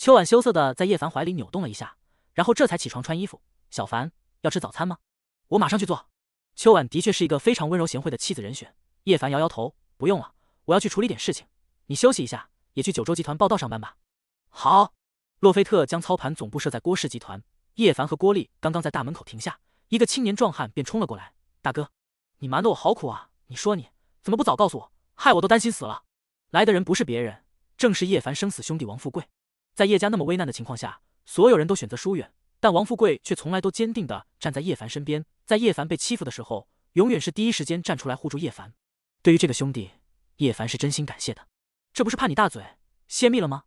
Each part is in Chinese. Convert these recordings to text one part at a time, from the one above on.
秋晚羞涩的在叶凡怀里扭动了一下，然后这才起床穿衣服。小凡要吃早餐吗？我马上去做。秋晚的确是一个非常温柔贤惠的妻子人选。叶凡摇摇头，不用了，我要去处理点事情。你休息一下，也去九州集团报道上班吧。好。洛菲特将操盘总部设在郭氏集团。叶凡和郭丽刚刚在大门口停下，一个青年壮汉便冲了过来。大哥，你瞒得我好苦啊！你说你怎么不早告诉我，害我都担心死了。来的人不是别人，正是叶凡生死兄弟王富贵。在叶家那么危难的情况下，所有人都选择疏远，但王富贵却从来都坚定地站在叶凡身边。在叶凡被欺负的时候，永远是第一时间站出来护住叶凡。对于这个兄弟，叶凡是真心感谢的。这不是怕你大嘴泄密了吗？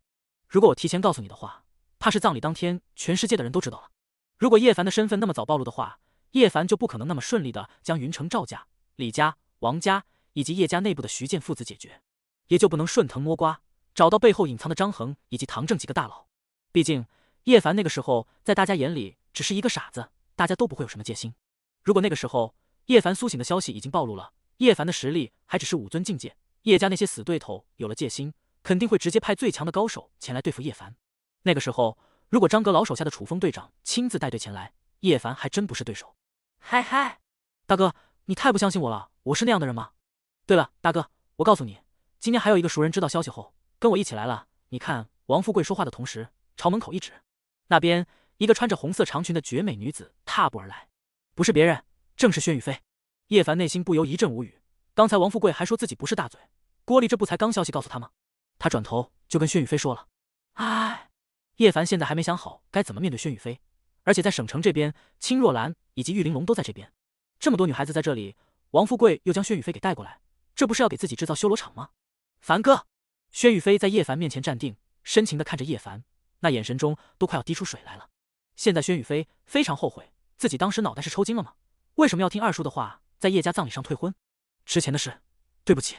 如果我提前告诉你的话，怕是葬礼当天全世界的人都知道了。如果叶凡的身份那么早暴露的话，叶凡就不可能那么顺利的将云城赵家、李家、王家以及叶家内部的徐建父子解决，也就不能顺藤摸瓜。找到背后隐藏的张恒以及唐正几个大佬，毕竟叶凡那个时候在大家眼里只是一个傻子，大家都不会有什么戒心。如果那个时候叶凡苏醒的消息已经暴露了，叶凡的实力还只是武尊境界，叶家那些死对头有了戒心，肯定会直接派最强的高手前来对付叶凡。那个时候，如果张阁老手下的楚风队长亲自带队前来，叶凡还真不是对手。嗨嗨，大哥，你太不相信我了，我是那样的人吗？对了，大哥，我告诉你，今天还有一个熟人知道消息后。跟我一起来了，你看王富贵说话的同时朝门口一指，那边一个穿着红色长裙的绝美女子踏步而来，不是别人，正是轩雨飞。叶凡内心不由一阵无语，刚才王富贵还说自己不是大嘴，郭丽这不才刚消息告诉他吗？他转头就跟轩雨飞说了，哎，叶凡现在还没想好该怎么面对轩雨飞，而且在省城这边，青若兰以及玉玲珑都在这边，这么多女孩子在这里，王富贵又将轩雨飞给带过来，这不是要给自己制造修罗场吗？凡哥。薛雨飞在叶凡面前站定，深情地看着叶凡，那眼神中都快要滴出水来了。现在薛雨飞非常后悔，自己当时脑袋是抽筋了吗？为什么要听二叔的话，在叶家葬礼上退婚？之前的事，对不起。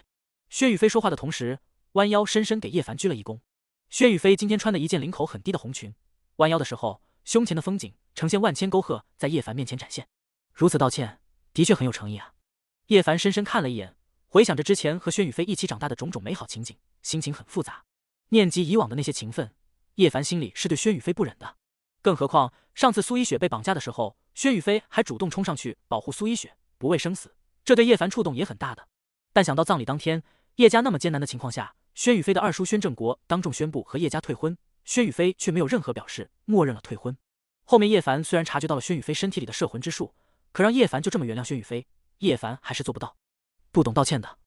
薛雨飞说话的同时，弯腰深深给叶凡鞠了一躬。薛雨飞今天穿的一件领口很低的红裙，弯腰的时候，胸前的风景呈现万千沟壑，在叶凡面前展现。如此道歉，的确很有诚意啊。叶凡深深看了一眼。回想着之前和轩宇飞一起长大的种种美好情景，心情很复杂。念及以往的那些情分，叶凡心里是对轩宇飞不忍的。更何况上次苏一雪被绑架的时候，轩宇飞还主动冲上去保护苏一雪，不畏生死，这对叶凡触动也很大。的，但想到葬礼当天，叶家那么艰难的情况下，轩宇飞的二叔宣正国当众宣布和叶家退婚，轩宇飞却没有任何表示，默认了退婚。后面叶凡虽然察觉到了轩宇飞身体里的摄魂之术，可让叶凡就这么原谅轩宇飞，叶凡还是做不到。不懂道歉的，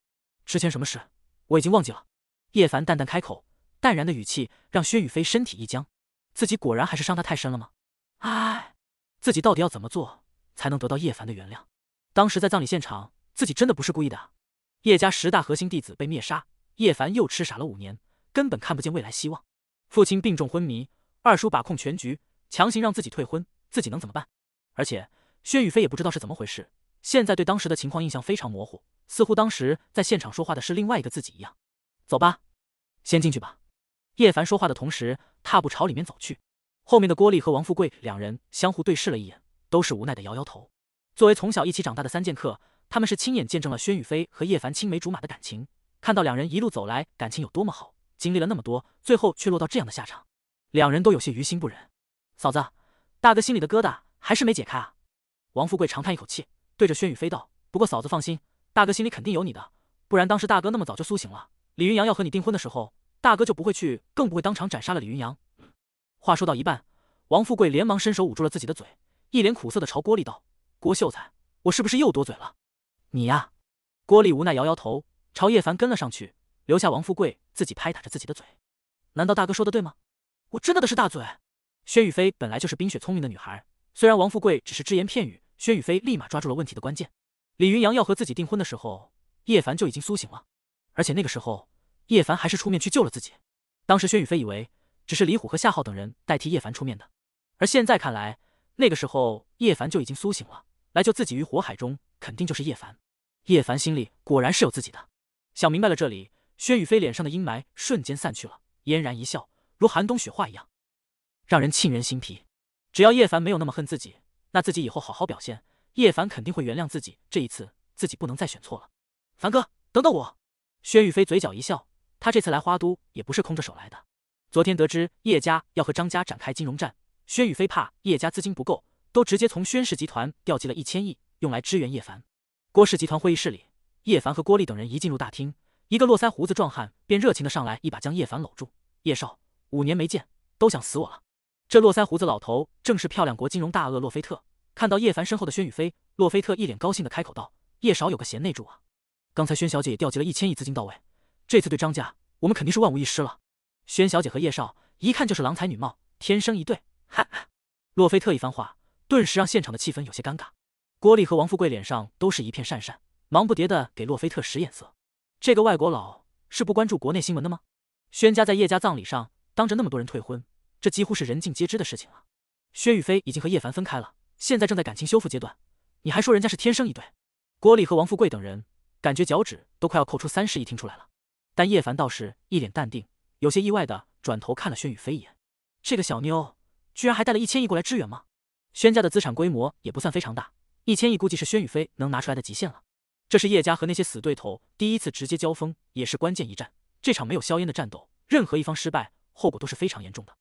之前什么事我已经忘记了。叶凡淡淡开口，淡然的语气让薛雨飞身体一僵。自己果然还是伤他太深了吗？唉，自己到底要怎么做才能得到叶凡的原谅？当时在葬礼现场，自己真的不是故意的。叶家十大核心弟子被灭杀，叶凡又痴傻了五年，根本看不见未来希望。父亲病重昏迷，二叔把控全局，强行让自己退婚，自己能怎么办？而且薛雨飞也不知道是怎么回事。现在对当时的情况印象非常模糊，似乎当时在现场说话的是另外一个自己一样。走吧，先进去吧。叶凡说话的同时，踏步朝里面走去。后面的郭丽和王富贵两人相互对视了一眼，都是无奈的摇摇头。作为从小一起长大的三剑客，他们是亲眼见证了轩宇飞和叶凡青梅竹马的感情，看到两人一路走来感情有多么好，经历了那么多，最后却落到这样的下场，两人都有些于心不忍。嫂子，大哥心里的疙瘩还是没解开啊。王富贵长叹一口气。对着轩宇飞道：“不过嫂子放心，大哥心里肯定有你的，不然当时大哥那么早就苏醒了，李云阳要和你订婚的时候，大哥就不会去，更不会当场斩杀了李云阳。”话说到一半，王富贵连忙伸手捂住了自己的嘴，一脸苦涩的朝郭丽道：“郭秀才，我是不是又多嘴了？”你呀，郭丽无奈摇摇头，朝叶凡跟了上去，留下王富贵自己拍打着自己的嘴。难道大哥说的对吗？我真的的是大嘴。轩宇飞本来就是冰雪聪明的女孩，虽然王富贵只是只言片语。薛雨飞立马抓住了问题的关键，李云阳要和自己订婚的时候，叶凡就已经苏醒了，而且那个时候叶凡还是出面去救了自己。当时薛雨飞以为只是李虎和夏浩等人代替叶凡出面的，而现在看来，那个时候叶凡就已经苏醒了，来救自己于火海中，肯定就是叶凡。叶凡心里果然是有自己的。想明白了这里，薛雨飞脸上的阴霾瞬间散去了，嫣然一笑，如寒冬雪化一样，让人沁人心脾。只要叶凡没有那么恨自己。那自己以后好好表现，叶凡肯定会原谅自己。这一次，自己不能再选错了。凡哥，等等我。薛玉飞嘴角一笑，他这次来花都也不是空着手来的。昨天得知叶家要和张家展开金融战，薛玉飞怕叶家资金不够，都直接从宣氏集团调集了一千亿，用来支援叶凡。郭氏集团会议室里，叶凡和郭丽等人一进入大厅，一个络腮胡子壮汉便热情的上来一把将叶凡搂住：“叶少，五年没见，都想死我了。”这络腮胡子老头正是漂亮国金融大鳄洛菲特。看到叶凡身后的轩雨飞，洛菲特一脸高兴的开口道：“叶少有个贤内助啊！刚才轩小姐也调集了一千亿资金到位，这次对张家，我们肯定是万无一失了。轩小姐和叶少一看就是郎才女貌，天生一对。”哈哈，洛菲特一番话，顿时让现场的气氛有些尴尬。郭丽和王富贵脸上都是一片讪讪，忙不迭的给洛菲特使眼色。这个外国佬是不关注国内新闻的吗？轩家在叶家葬礼上当着那么多人退婚？这几乎是人尽皆知的事情了。薛雨飞已经和叶凡分开了，现在正在感情修复阶段，你还说人家是天生一对？郭丽和王富贵等人感觉脚趾都快要扣出三十亿，听出来了。但叶凡倒是一脸淡定，有些意外的转头看了薛雨飞一眼。这个小妞居然还带了一千亿过来支援吗？轩家的资产规模也不算非常大，一千亿估计是轩雨飞能拿出来的极限了。这是叶家和那些死对头第一次直接交锋，也是关键一战。这场没有硝烟的战斗，任何一方失败，后果都是非常严重的。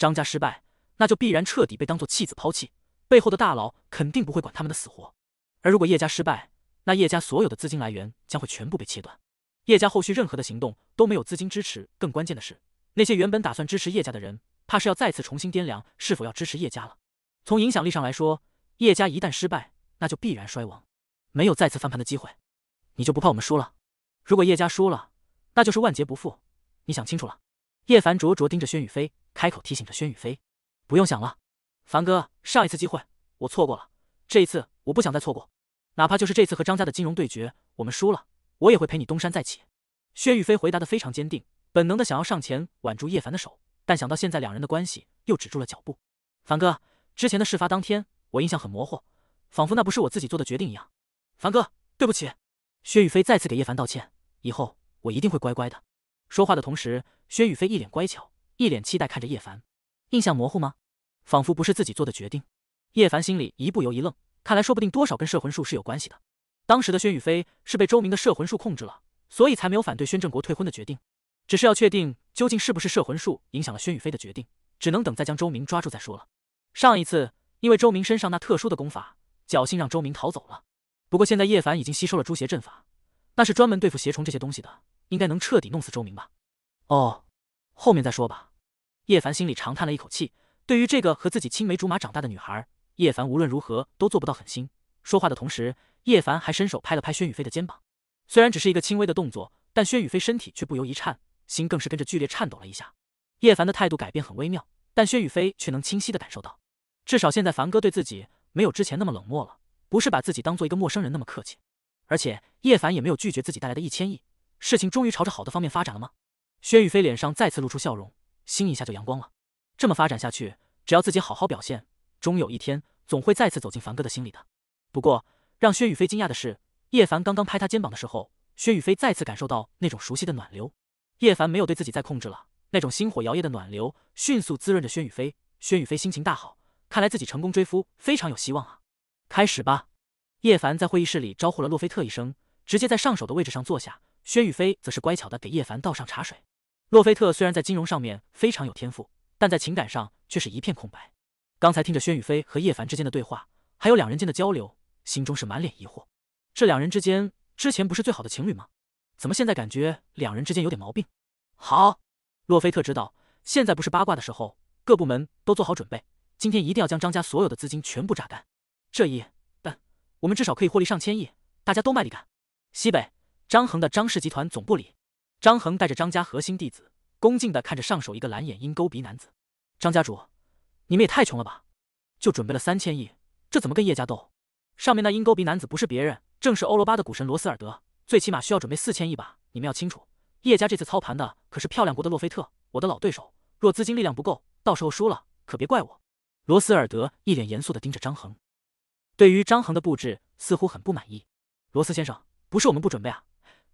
张家失败，那就必然彻底被当做弃子抛弃，背后的大佬肯定不会管他们的死活。而如果叶家失败，那叶家所有的资金来源将会全部被切断，叶家后续任何的行动都没有资金支持。更关键的是，那些原本打算支持叶家的人，怕是要再次重新掂量是否要支持叶家了。从影响力上来说，叶家一旦失败，那就必然衰亡，没有再次翻盘的机会。你就不怕我们输了？如果叶家输了，那就是万劫不复。你想清楚了？叶凡灼灼盯着轩宇飞。开口提醒着薛宇飞：“不用想了，凡哥，上一次机会我错过了，这一次我不想再错过。哪怕就是这次和张家的金融对决，我们输了，我也会陪你东山再起。”薛宇飞回答的非常坚定，本能的想要上前挽住叶凡的手，但想到现在两人的关系，又止住了脚步。“凡哥，之前的事发当天，我印象很模糊，仿佛那不是我自己做的决定一样。凡哥，对不起。”薛宇飞再次给叶凡道歉，以后我一定会乖乖的。说话的同时，薛宇飞一脸乖巧。一脸期待看着叶凡，印象模糊吗？仿佛不是自己做的决定。叶凡心里一步由一愣，看来说不定多少跟摄魂术是有关系的。当时的轩雨飞是被周明的摄魂术控制了，所以才没有反对宣正国退婚的决定。只是要确定究竟是不是摄魂术影响了轩雨飞的决定，只能等再将周明抓住再说了。上一次因为周明身上那特殊的功法，侥幸让周明逃走了。不过现在叶凡已经吸收了诛邪阵法，那是专门对付邪虫这些东西的，应该能彻底弄死周明吧？哦，后面再说吧。叶凡心里长叹了一口气，对于这个和自己青梅竹马长大的女孩，叶凡无论如何都做不到狠心。说话的同时，叶凡还伸手拍了拍薛雨飞的肩膀，虽然只是一个轻微的动作，但薛雨飞身体却不由一颤，心更是跟着剧烈颤抖了一下。叶凡的态度改变很微妙，但薛雨飞却能清晰的感受到，至少现在凡哥对自己没有之前那么冷漠了，不是把自己当做一个陌生人那么客气，而且叶凡也没有拒绝自己带来的一千亿，事情终于朝着好的方面发展了吗？薛雨飞脸上再次露出笑容。心一下就阳光了，这么发展下去，只要自己好好表现，终有一天总会再次走进凡哥的心里的。不过让薛雨飞惊讶的是，叶凡刚刚拍他肩膀的时候，薛雨飞再次感受到那种熟悉的暖流。叶凡没有对自己再控制了，那种星火摇曳的暖流迅速滋润着薛雨飞。薛雨飞心情大好，看来自己成功追夫非常有希望啊！开始吧。叶凡在会议室里招呼了洛菲特一声，直接在上手的位置上坐下。薛雨飞则是乖巧的给叶凡倒上茶水。洛菲特虽然在金融上面非常有天赋，但在情感上却是一片空白。刚才听着轩宇飞和叶凡之间的对话，还有两人间的交流，心中是满脸疑惑。这两人之间之前不是最好的情侣吗？怎么现在感觉两人之间有点毛病？好，洛菲特知道现在不是八卦的时候，各部门都做好准备，今天一定要将张家所有的资金全部榨干。这一，但我们至少可以获利上千亿，大家都卖力干。西北，张恒的张氏集团总部里。张恒带着张家核心弟子，恭敬的看着上手一个蓝眼鹰钩鼻男子。张家主，你们也太穷了吧，就准备了三千亿，这怎么跟叶家斗？上面那鹰钩鼻男子不是别人，正是欧罗巴的股神罗斯尔德，最起码需要准备四千亿吧？你们要清楚，叶家这次操盘的可是漂亮国的洛菲特，我的老对手。若资金力量不够，到时候输了可别怪我。罗斯尔德一脸严肃的盯着张恒，对于张恒的布置似乎很不满意。罗斯先生，不是我们不准备啊，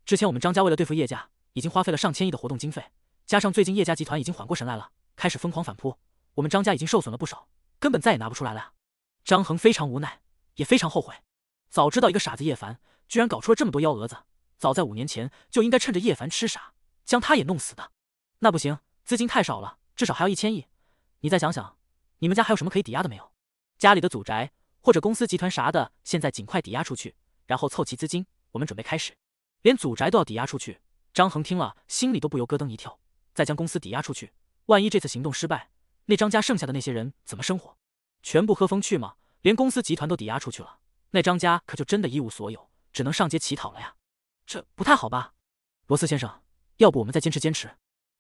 之前我们张家为了对付叶家。已经花费了上千亿的活动经费，加上最近叶家集团已经缓过神来了，开始疯狂反扑，我们张家已经受损了不少，根本再也拿不出来了张恒非常无奈，也非常后悔，早知道一个傻子叶凡居然搞出了这么多幺蛾子，早在五年前就应该趁着叶凡吃傻，将他也弄死的。那不行，资金太少了，至少还要一千亿。你再想想，你们家还有什么可以抵押的没有？家里的祖宅或者公司集团啥的，现在尽快抵押出去，然后凑齐资金，我们准备开始，连祖宅都要抵押出去。张恒听了，心里都不由咯噔一跳。再将公司抵押出去，万一这次行动失败，那张家剩下的那些人怎么生活？全部喝风去吗？连公司集团都抵押出去了，那张家可就真的一无所有，只能上街乞讨了呀！这不太好吧？罗斯先生，要不我们再坚持坚持？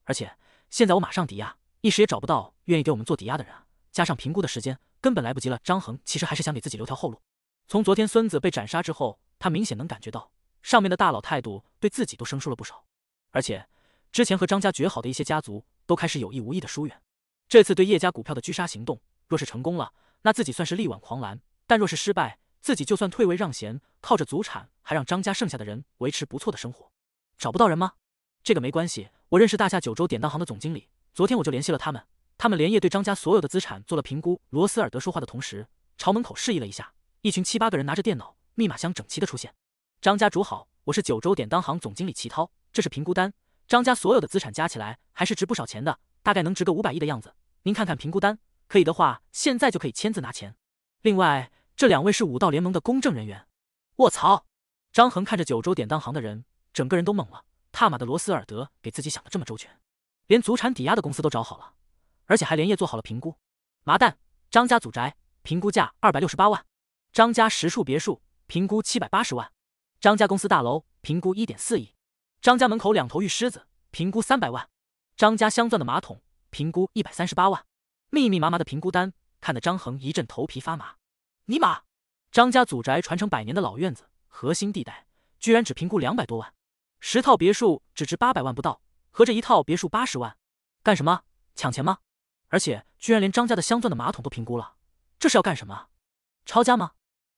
而且现在我马上抵押，一时也找不到愿意给我们做抵押的人。加上评估的时间，根本来不及了。张恒其实还是想给自己留条后路。从昨天孙子被斩杀之后，他明显能感觉到。上面的大佬态度对自己都生疏了不少，而且之前和张家绝好的一些家族都开始有意无意的疏远。这次对叶家股票的狙杀行动，若是成功了，那自己算是力挽狂澜；但若是失败，自己就算退位让贤，靠着祖产还让张家剩下的人维持不错的生活。找不到人吗？这个没关系，我认识大夏九州典当行的总经理，昨天我就联系了他们，他们连夜对张家所有的资产做了评估。罗斯尔德说话的同时，朝门口示意了一下，一群七八个人拿着电脑、密码箱整齐的出现。张家主好，我是九州典当行总经理齐涛，这是评估单。张家所有的资产加起来还是值不少钱的，大概能值个五百亿的样子。您看看评估单，可以的话现在就可以签字拿钱。另外，这两位是五道联盟的公证人员。我操！张恒看着九州典当行的人，整个人都懵了。踏马的罗斯尔德给自己想的这么周全，连祖产抵押的公司都找好了，而且还连夜做好了评估。麻蛋，张家祖宅评估价二百六十八万，张家十处别墅评估七百八十万。张家公司大楼评估一点四亿，张家门口两头玉狮子评估三百万，张家镶钻的马桶评估一百三十八万，密密麻麻的评估单看得张恒一阵头皮发麻。尼玛，张家祖宅传承百年的老院子核心地带居然只评估两百多万，十套别墅只值八百万不到，合着一套别墅八十万，干什么抢钱吗？而且居然连张家的镶钻的马桶都评估了，这是要干什么？抄家吗？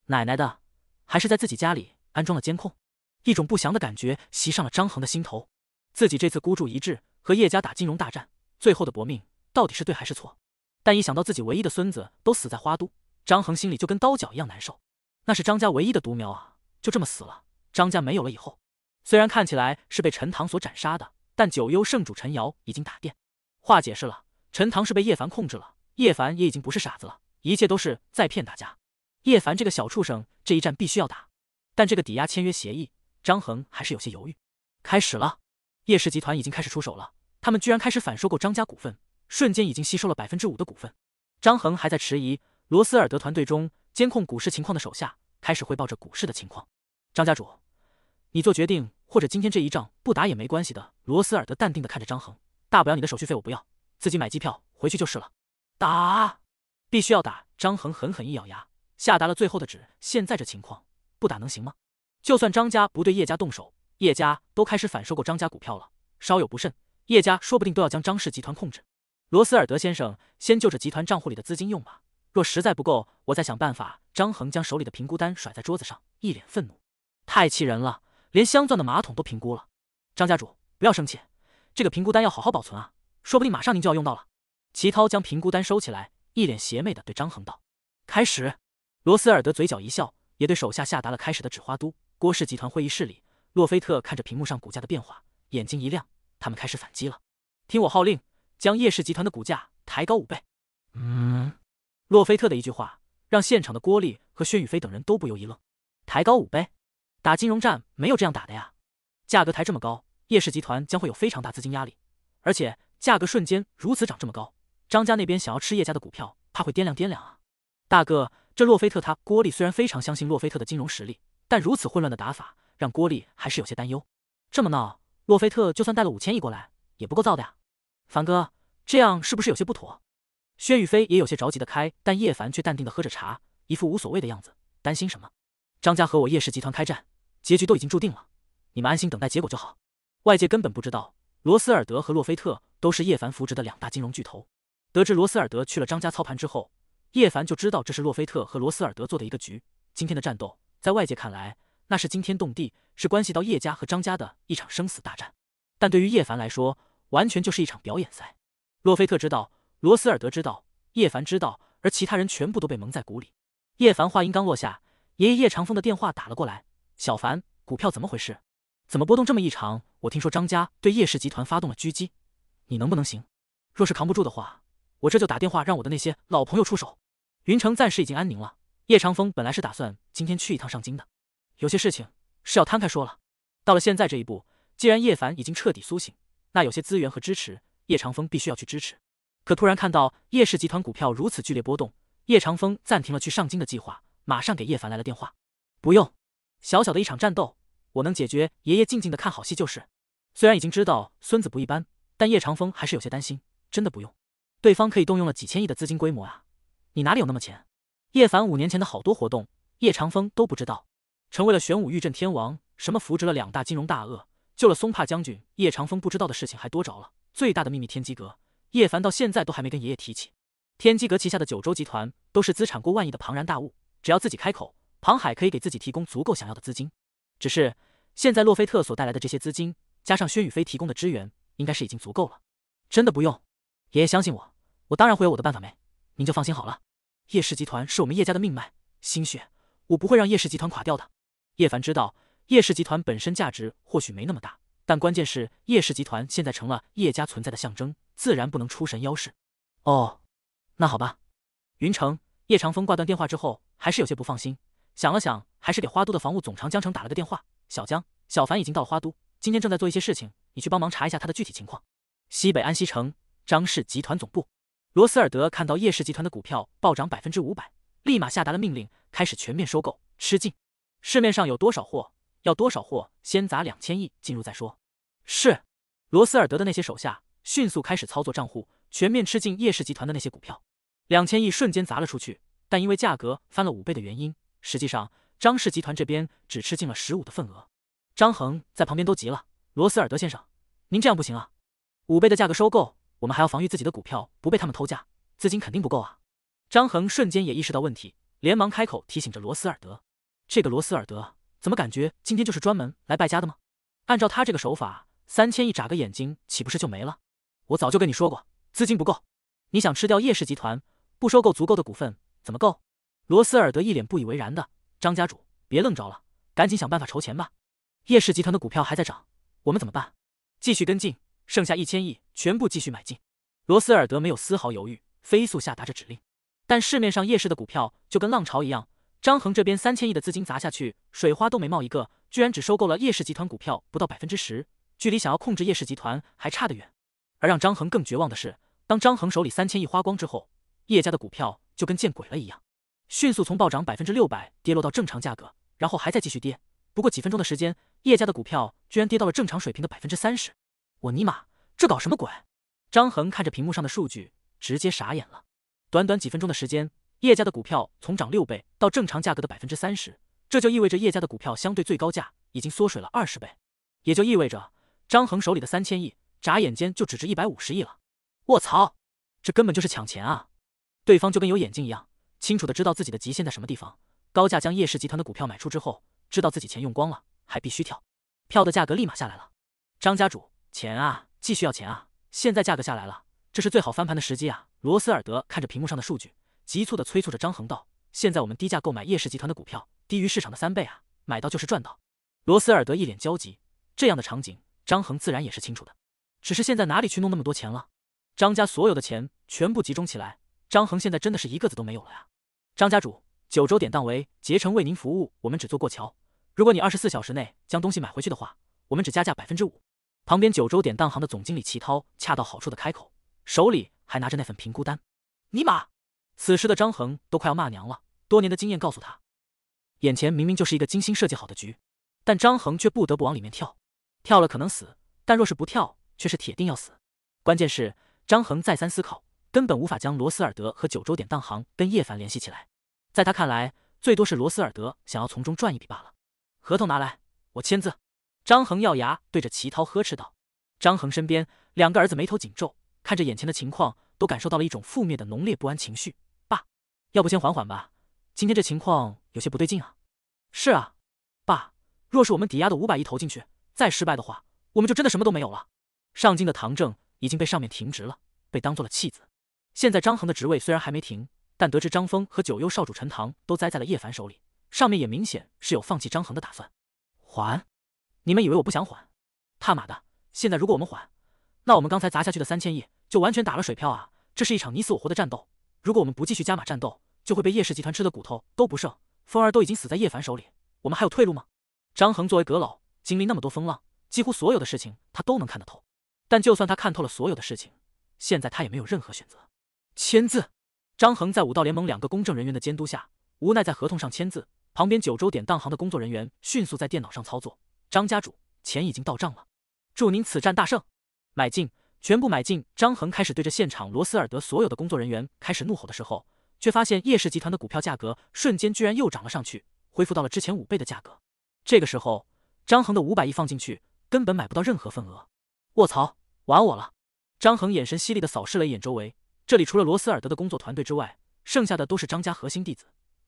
奶奶的，还是在自己家里？安装了监控，一种不祥的感觉袭上了张恒的心头。自己这次孤注一掷和叶家打金融大战，最后的搏命，到底是对还是错？但一想到自己唯一的孙子都死在花都，张恒心里就跟刀绞一样难受。那是张家唯一的独苗啊，就这么死了，张家没有了。以后虽然看起来是被陈塘所斩杀的，但九幽圣主陈瑶已经打电话解释了，陈塘是被叶凡控制了。叶凡也已经不是傻子了，一切都是在骗大家。叶凡这个小畜生，这一战必须要打。但这个抵押签约协议，张恒还是有些犹豫。开始了，叶氏集团已经开始出手了，他们居然开始反收购张家股份，瞬间已经吸收了百分之五的股份。张恒还在迟疑。罗斯尔德团队中监控股市情况的手下开始汇报着股市的情况。张家主，你做决定，或者今天这一仗不打也没关系的。罗斯尔德淡定的看着张恒，大不了你的手续费我不要，自己买机票回去就是了。打，必须要打！张恒狠狠一咬牙，下达了最后的旨。现在这情况。不打能行吗？就算张家不对叶家动手，叶家都开始反收购张家股票了。稍有不慎，叶家说不定都要将张氏集团控制。罗斯尔德先生，先就着集团账户里的资金用吧。若实在不够，我再想办法。张恒将手里的评估单甩在桌子上，一脸愤怒。太气人了，连镶钻的马桶都评估了。张家主，不要生气，这个评估单要好好保存啊，说不定马上您就要用到了。齐涛将评估单收起来，一脸邪魅的对张恒道：“开始。”罗斯尔德嘴角一笑。也对手下下达了开始的指花都郭氏集团会议室里，洛菲特看着屏幕上股价的变化，眼睛一亮，他们开始反击了。听我号令，将叶氏集团的股价抬高五倍。嗯，洛菲特的一句话让现场的郭丽和薛宇飞等人都不由一愣。抬高五倍，打金融战没有这样打的呀。价格抬这么高，叶氏集团将会有非常大资金压力。而且价格瞬间如此涨这么高，张家那边想要吃叶家的股票，怕会掂量掂量啊。大哥。这洛菲特，他郭丽虽然非常相信洛菲特的金融实力，但如此混乱的打法让郭丽还是有些担忧。这么闹，洛菲特就算带了五千亿过来，也不够造的呀。凡哥，这样是不是有些不妥？薛宇飞也有些着急的开，但叶凡却淡定的喝着茶，一副无所谓的样子。担心什么？张家和我叶氏集团开战，结局都已经注定了，你们安心等待结果就好。外界根本不知道罗斯尔德和洛菲特都是叶凡扶植的两大金融巨头。得知罗斯尔德去了张家操盘之后。叶凡就知道这是洛菲特和罗斯尔德做的一个局。今天的战斗，在外界看来那是惊天动地，是关系到叶家和张家的一场生死大战。但对于叶凡来说，完全就是一场表演赛。洛菲特知道，罗斯尔德知道，叶凡知道，而其他人全部都被蒙在鼓里。叶凡话音刚落下，爷爷叶长风的电话打了过来：“小凡，股票怎么回事？怎么波动这么异常？我听说张家对叶氏集团发动了狙击，你能不能行？若是扛不住的话……”我这就打电话让我的那些老朋友出手。云城暂时已经安宁了。叶长风本来是打算今天去一趟上京的，有些事情是要摊开说了。到了现在这一步，既然叶凡已经彻底苏醒，那有些资源和支持，叶长风必须要去支持。可突然看到叶氏集团股票如此剧烈波动，叶长风暂停了去上京的计划，马上给叶凡来了电话。不用，小小的一场战斗，我能解决。爷爷静静的看好戏就是。虽然已经知道孙子不一般，但叶长风还是有些担心。真的不用。对方可以动用了几千亿的资金规模啊！你哪里有那么钱？叶凡五年前的好多活动，叶长风都不知道。成为了玄武御镇天王，什么扶植了两大金融大鳄，救了松帕将军，叶长风不知道的事情还多着了。最大的秘密天机阁，叶凡到现在都还没跟爷爷提起。天机阁旗下的九州集团都是资产过万亿的庞然大物，只要自己开口，庞海可以给自己提供足够想要的资金。只是现在洛菲特所带来的这些资金，加上薛宇飞提供的支援，应该是已经足够了。真的不用。爷爷相信我，我当然会有我的办法没，您就放心好了。叶氏集团是我们叶家的命脉心血，我不会让叶氏集团垮掉的。叶凡知道叶氏集团本身价值或许没那么大，但关键是叶氏集团现在成了叶家存在的象征，自然不能出神妖事。哦，那好吧。云城，叶长风挂断电话之后还是有些不放心，想了想，还是给花都的防务总长江城打了个电话。小江，小凡已经到了花都，今天正在做一些事情，你去帮忙查一下他的具体情况。西北安西城。张氏集团总部，罗斯尔德看到叶氏集团的股票暴涨百分之五百，立马下达了命令，开始全面收购吃进。市面上有多少货，要多少货，先砸两千亿进入再说。是，罗斯尔德的那些手下迅速开始操作账户，全面吃进叶氏集团的那些股票。两千亿瞬间砸了出去，但因为价格翻了五倍的原因，实际上张氏集团这边只吃进了十五的份额。张恒在旁边都急了：“罗斯尔德先生，您这样不行啊，五倍的价格收购。”我们还要防御自己的股票不被他们偷价，资金肯定不够啊！张恒瞬间也意识到问题，连忙开口提醒着罗斯尔德：“这个罗斯尔德怎么感觉今天就是专门来败家的吗？按照他这个手法，三千亿眨个眼睛岂不是就没了？”我早就跟你说过，资金不够，你想吃掉叶氏集团，不收购足够的股份怎么够？罗斯尔德一脸不以为然的：“张家主，别愣着了，赶紧想办法筹钱吧！叶氏集团的股票还在涨，我们怎么办？继续跟进。”剩下一千亿，全部继续买进。罗斯尔德没有丝毫犹豫，飞速下达着指令。但市面上夜市的股票就跟浪潮一样，张恒这边三千亿的资金砸下去，水花都没冒一个，居然只收购了叶氏集团股票不到百分之十，距离想要控制叶氏集团还差得远。而让张恒更绝望的是，当张恒手里三千亿花光之后，叶家的股票就跟见鬼了一样，迅速从暴涨百分之六百跌落到正常价格，然后还在继续跌。不过几分钟的时间，叶家的股票居然跌到了正常水平的百分之三十。我尼玛，这搞什么鬼？张恒看着屏幕上的数据，直接傻眼了。短短几分钟的时间，叶家的股票从涨六倍到正常价格的百分之三十，这就意味着叶家的股票相对最高价已经缩水了二十倍。也就意味着张恒手里的三千亿，眨眼间就只值一百五十亿了。我操，这根本就是抢钱啊！对方就跟有眼睛一样，清楚的知道自己的极限在什么地方。高价将叶氏集团的股票买出之后，知道自己钱用光了，还必须跳，票的价格立马下来了。张家主。钱啊，继续要钱啊！现在价格下来了，这是最好翻盘的时机啊！罗斯尔德看着屏幕上的数据，急促地催促着张恒道：“现在我们低价购买叶氏集团的股票，低于市场的三倍啊，买到就是赚到。”罗斯尔德一脸焦急。这样的场景，张恒自然也是清楚的，只是现在哪里去弄那么多钱了？张家所有的钱全部集中起来，张恒现在真的是一个子都没有了呀！张家主九州典当为竭诚为您服务，我们只做过桥。如果你二十四小时内将东西买回去的话，我们只加价百分之五。旁边九州典当行的总经理齐涛恰到好处的开口，手里还拿着那份评估单。尼玛！此时的张恒都快要骂娘了。多年的经验告诉他，眼前明明就是一个精心设计好的局，但张恒却不得不往里面跳。跳了可能死，但若是不跳，却是铁定要死。关键是，张恒再三思考，根本无法将罗斯尔德和九州典当行跟叶凡联系起来。在他看来，最多是罗斯尔德想要从中赚一笔罢了。合同拿来，我签字。张恒咬牙对着齐涛呵斥道：“张恒身边两个儿子眉头紧皱，看着眼前的情况，都感受到了一种负面的浓烈不安情绪。爸，要不先缓缓吧？今天这情况有些不对劲啊！是啊，爸，若是我们抵押的五百亿投进去，再失败的话，我们就真的什么都没有了。上京的唐正已经被上面停职了，被当做了弃子。现在张恒的职位虽然还没停，但得知张峰和九幽少主陈塘都栽在了叶凡手里，上面也明显是有放弃张恒的打算。还。”你们以为我不想缓？踏马的！现在如果我们缓，那我们刚才砸下去的三千亿就完全打了水漂啊！这是一场你死我活的战斗，如果我们不继续加码战斗，就会被叶氏集团吃的骨头都不剩。风儿都已经死在叶凡手里，我们还有退路吗？张恒作为阁老，经历那么多风浪，几乎所有的事情他都能看得透。但就算他看透了所有的事情，现在他也没有任何选择。签字。张恒在武道联盟两个公证人员的监督下，无奈在合同上签字。旁边九州典当行的工作人员迅速在电脑上操作。张家主，钱已经到账了，祝您此战大胜。买进，全部买进。张恒开始对着现场罗斯尔德所有的工作人员开始怒吼的时候，却发现叶氏集团的股票价格瞬间居然又涨了上去，恢复到了之前五倍的价格。这个时候，张恒的五百亿放进去根本买不到任何份额。卧槽，玩我了！张恒眼神犀利的扫视了一眼周围，这里除了罗斯尔德的工作团队之外，剩下的都是张家核心弟子。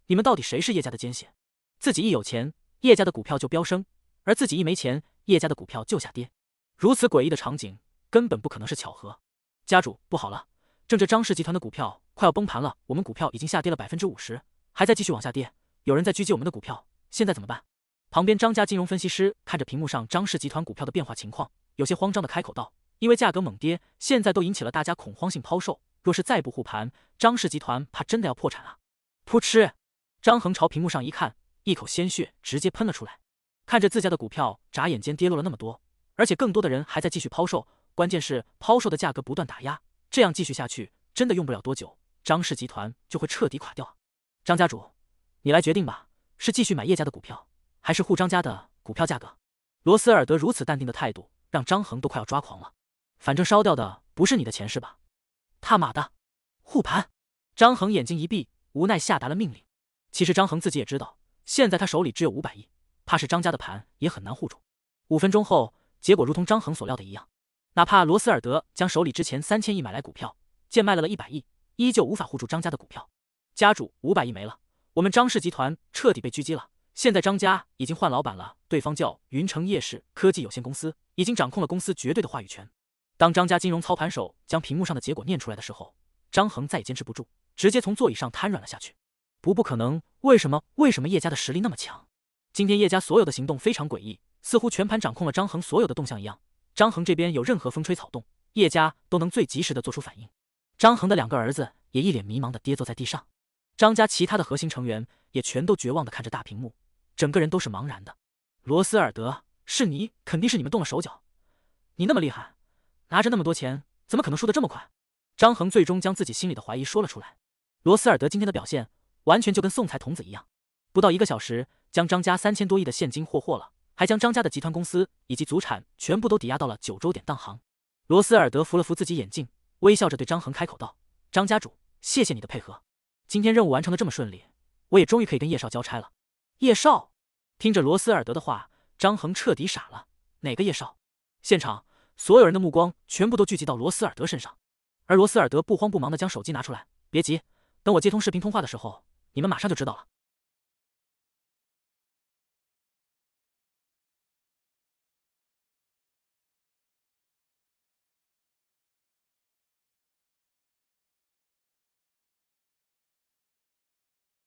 你们到底谁是叶家的奸细？自己一有钱，叶家的股票就飙升。而自己一没钱，叶家的股票就下跌，如此诡异的场景根本不可能是巧合。家主不好了，正着张氏集团的股票快要崩盘了，我们股票已经下跌了百分之五十，还在继续往下跌，有人在狙击我们的股票，现在怎么办？旁边张家金融分析师看着屏幕上张氏集团股票的变化情况，有些慌张的开口道：“因为价格猛跌，现在都引起了大家恐慌性抛售，若是再不护盘，张氏集团怕真的要破产啊！”噗嗤，张恒朝屏幕上一看，一口鲜血直接喷了出来。看着自家的股票，眨眼间跌落了那么多，而且更多的人还在继续抛售。关键是抛售的价格不断打压，这样继续下去，真的用不了多久，张氏集团就会彻底垮掉。张家主，你来决定吧，是继续买叶家的股票，还是护张家的股票价格？罗斯尔德如此淡定的态度，让张恒都快要抓狂了。反正烧掉的不是你的钱是吧？他妈的，护盘！张恒眼睛一闭，无奈下达了命令。其实张恒自己也知道，现在他手里只有五百亿。怕是张家的盘也很难护住。五分钟后，结果如同张恒所料的一样，哪怕罗斯尔德将手里之前三千亿买来股票贱卖了了一百亿，依旧无法护住张家的股票。家主五百亿没了，我们张氏集团彻底被狙击了。现在张家已经换老板了，对方叫云城叶氏科技有限公司，已经掌控了公司绝对的话语权。当张家金融操盘手将屏幕上的结果念出来的时候，张恒再也坚持不住，直接从座椅上瘫软了下去。不，不可能！为什么？为什么叶家的实力那么强？今天叶家所有的行动非常诡异，似乎全盘掌控了张恒所有的动向一样。张恒这边有任何风吹草动，叶家都能最及时的做出反应。张恒的两个儿子也一脸迷茫的跌坐在地上，张家其他的核心成员也全都绝望的看着大屏幕，整个人都是茫然的。罗斯尔德，是你肯定是你们动了手脚，你那么厉害，拿着那么多钱，怎么可能输得这么快？张恒最终将自己心里的怀疑说了出来。罗斯尔德今天的表现，完全就跟送财童子一样，不到一个小时。将张家三千多亿的现金霍霍了，还将张家的集团公司以及祖产全部都抵押到了九州典当行。罗斯尔德扶了扶自己眼镜，微笑着对张恒开口道：“张家主，谢谢你的配合。今天任务完成的这么顺利，我也终于可以跟叶少交差了。”叶少，听着罗斯尔德的话，张恒彻底傻了。哪个叶少？现场所有人的目光全部都聚集到罗斯尔德身上。而罗斯尔德不慌不忙的将手机拿出来：“别急，等我接通视频通话的时候，你们马上就知道了。”